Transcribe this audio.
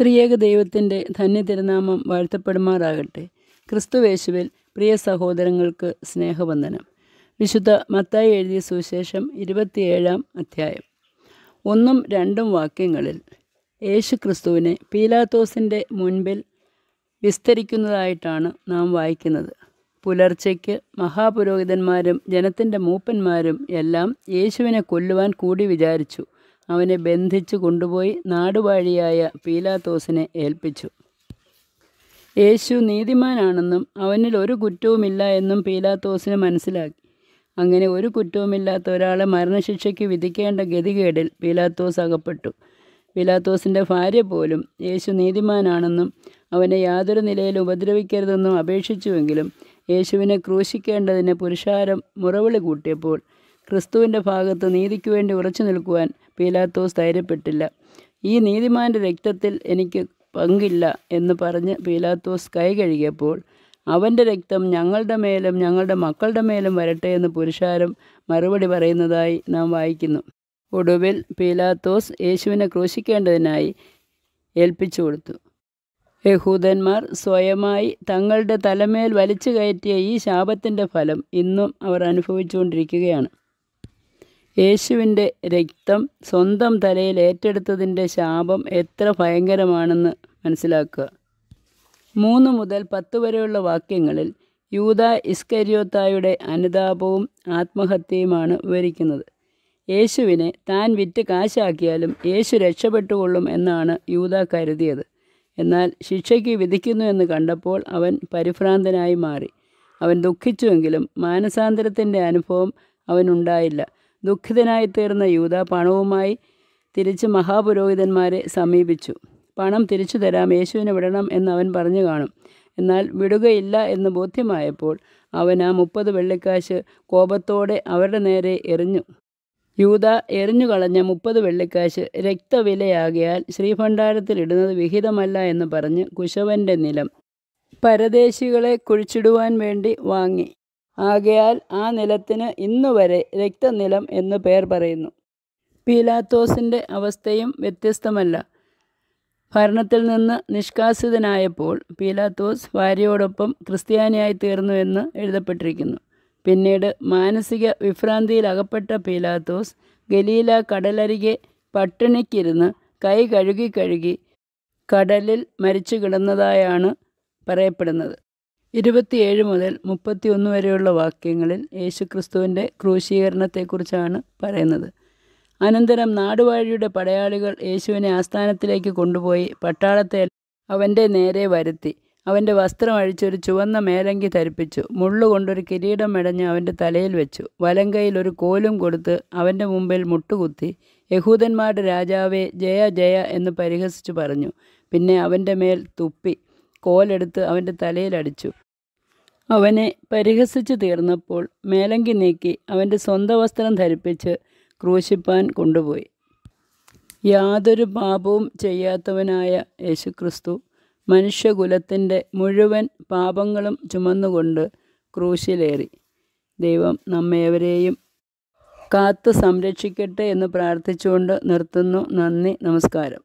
ത്രിയേക ദൈവത്തിൻ്റെ ധന്യതിരുനാമം വാഴ്ത്തപ്പെടുമാറാകട്ടെ ക്രിസ്തുവേശുവിൽ പ്രിയ സഹോദരങ്ങൾക്ക് സ്നേഹവന്ദനം വിശുദ്ധ മത്തായി എഴുതിയ സുവിശേഷം ഇരുപത്തിയേഴാം അധ്യായം ഒന്നും രണ്ടും വാക്യങ്ങളിൽ യേശു ക്രിസ്തുവിനെ പീലാത്തോസിൻ്റെ മുൻപിൽ വിസ്തരിക്കുന്നതായിട്ടാണ് നാം വായിക്കുന്നത് പുലർച്ചയ്ക്ക് മഹാപുരോഹിതന്മാരും ജനത്തിൻ്റെ മൂപ്പന്മാരും എല്ലാം യേശുവിനെ കൊല്ലുവാൻ കൂടി വിചാരിച്ചു അവനെ ബന്ധിച്ചു കൊണ്ടുപോയി നാടുവാഴിയായ പീലാത്തോസിനെ ഏൽപ്പിച്ചു യേശു നീതിമാനാണെന്നും അവനിൽ ഒരു കുറ്റവുമില്ല എന്നും പീലാത്തോസിന് മനസ്സിലാക്കി അങ്ങനെ ഒരു കുറ്റവുമില്ലാത്ത ഒരാളെ മരണശിക്ഷയ്ക്ക് വിധിക്കേണ്ട ഗതികേടിൽ പീലാത്തോസ് അകപ്പെട്ടു പീലാത്തോസിൻ്റെ ഭാര്യ പോലും യേശു നീതിമാനാണെന്നും അവനെ യാതൊരു നിലയിൽ ഉപദ്രവിക്കരുതെന്നും അപേക്ഷിച്ചുവെങ്കിലും യേശുവിനെ ക്രൂശിക്കേണ്ടതിന് പുരുഷാരം മുറവിളി കൂട്ടിയപ്പോൾ ക്രിസ്തുവിൻ്റെ ഭാഗത്ത് നീതിക്ക് വേണ്ടി ഉറച്ചു നിൽക്കുവാൻ പീലാത്തോസ് ധൈര്യപ്പെട്ടില്ല ഈ നീതിമാൻ്റെ രക്തത്തിൽ എനിക്ക് പങ്കില്ല എന്ന് പറഞ്ഞ് പീലാത്തോസ് കൈ കഴുകിയപ്പോൾ അവൻ്റെ രക്തം ഞങ്ങളുടെ മേലും ഞങ്ങളുടെ മക്കളുടെ മേലും വരട്ടെ എന്ന് പുരുഷാരം മറുപടി പറയുന്നതായി നാം വായിക്കുന്നു ഒടുവിൽ പീലാത്തോസ് യേശുവിനെ ക്രൂശിക്കേണ്ടതിനായി ഏൽപ്പിച്ചു കൊടുത്തു യഹൂദന്മാർ സ്വയമായി തങ്ങളുടെ തലമേൽ വലിച്ചു കയറ്റിയ ഈ ശാപത്തിൻ്റെ ഫലം ഇന്നും അവർ അനുഭവിച്ചുകൊണ്ടിരിക്കുകയാണ് യേശുവിൻ്റെ രക്തം സ്വന്തം തലയിൽ ഏറ്റെടുത്തതിൻ്റെ ശാപം എത്ര ഭയങ്കരമാണെന്ന് മനസ്സിലാക്കുക മൂന്ന് മുതൽ പത്ത് വരെയുള്ള വാക്യങ്ങളിൽ യൂത ഇസ്കരിയോത്തായുടെ അനുതാപവും ആത്മഹത്യയുമാണ് വിവരിക്കുന്നത് യേശുവിനെ താൻ വിറ്റ് കാശാക്കിയാലും യേശു രക്ഷപ്പെട്ടുകൊള്ളും എന്നാണ് യൂത കരുതിയത് എന്നാൽ ശിക്ഷയ്ക്ക് വിധിക്കുന്നു എന്ന് കണ്ടപ്പോൾ അവൻ പരിഭ്രാന്തനായി മാറി അവൻ ദുഃഖിച്ചുവെങ്കിലും മാനസാന്തരത്തിൻ്റെ അനുഭവം അവനുണ്ടായില്ല ദുഃഖിതനായി തീർന്ന യൂത പണവുമായി തിരിച്ച് മഹാപുരോഹിതന്മാരെ സമീപിച്ചു പണം തിരിച്ചു തരാം യേശുവിനെ വിടണം എന്ന് അവൻ പറഞ്ഞു കാണും എന്നാൽ വിടുകയില്ല എന്ന് ബോധ്യമായപ്പോൾ അവൻ ആ മുപ്പത് വെള്ളിക്കാശ് കോപത്തോടെ അവരുടെ നേരെ എറിഞ്ഞു യൂത എറിഞ്ഞു കളഞ്ഞ മുപ്പത് വെള്ളിക്കാശ് രക്തവിലയാകിയാൽ ഇടുന്നത് വിഹിതമല്ല എന്ന് പറഞ്ഞ് കുശവൻ്റെ നിലം പരദേശികളെ കുഴിച്ചിടുവാൻ വേണ്ടി വാങ്ങി ആകയാൽ ആ നിലത്തിന് ഇന്നുവരെ രക്തനിലം എന്ന് പേർ പറയുന്നു പീലാത്തോസിൻ്റെ അവസ്ഥയും വ്യത്യസ്തമല്ല ഭരണത്തിൽ നിന്ന് നിഷ്കാസിതനായപ്പോൾ പീലാത്തോസ് ഭാര്യയോടൊപ്പം ക്രിസ്ത്യാനിയായി തീർന്നു എന്ന് എഴുതപ്പെട്ടിരിക്കുന്നു പിന്നീട് മാനസിക അകപ്പെട്ട പീലാത്തോസ് ഗലീല കടലരികെ പട്ടിണിക്കിരുന്ന് കൈ കഴുകി കഴുകി കടലിൽ മരിച്ചു കിടന്നതായാണ് പറയപ്പെടുന്നത് ഇരുപത്തിയേഴ് മുതൽ മുപ്പത്തിയൊന്ന് വരെയുള്ള വാക്യങ്ങളിൽ യേശുക്രിസ്തുവിൻ്റെ ക്രൂശീകരണത്തെക്കുറിച്ചാണ് പറയുന്നത് അനന്തരം നാടുവാഴിയുടെ പടയാളികൾ യേശുവിനെ ആസ്ഥാനത്തിലേക്ക് കൊണ്ടുപോയി പട്ടാളത്തെ അവൻ്റെ നേരെ വരുത്തി അവൻ്റെ വസ്ത്രം അഴിച്ചൊരു ചുവന്ന മേലങ്കി ധരിപ്പിച്ചു മുള്ളുകൊണ്ടൊരു കിരീടം മെടഞ്ഞ് അവൻ്റെ തലയിൽ വെച്ചു വലങ്കയിൽ ഒരു കോലും കൊടുത്ത് അവൻ്റെ മുമ്പിൽ മുട്ടുകുത്തി യഹൂദന്മാരുടെ രാജാവെ ജയ ജയ എന്ന് പരിഹസിച്ചു പറഞ്ഞു പിന്നെ അവൻ്റെ മേൽ തുപ്പി കോലെടുത്ത് അവൻ്റെ തലയിലടിച്ചു അവനെ പരിഹസിച്ചു തീർന്നപ്പോൾ മേലങ്കി നീക്കി അവൻ്റെ സ്വന്തം വസ്ത്രം ധരിപ്പിച്ച് ക്രൂശിപ്പാൻ കൊണ്ടുപോയി യാതൊരു പാപവും ചെയ്യാത്തവനായ യേശുക്രിസ്തു മനുഷ്യകുലത്തിൻ്റെ മുഴുവൻ പാപങ്ങളും ചുമന്നുകൊണ്ട് ക്രൂശിലേറി ദൈവം നമ്മേവരെയും കാത്തു സംരക്ഷിക്കട്ടെ എന്ന് പ്രാർത്ഥിച്ചുകൊണ്ട് നിർത്തുന്നു നന്ദി നമസ്കാരം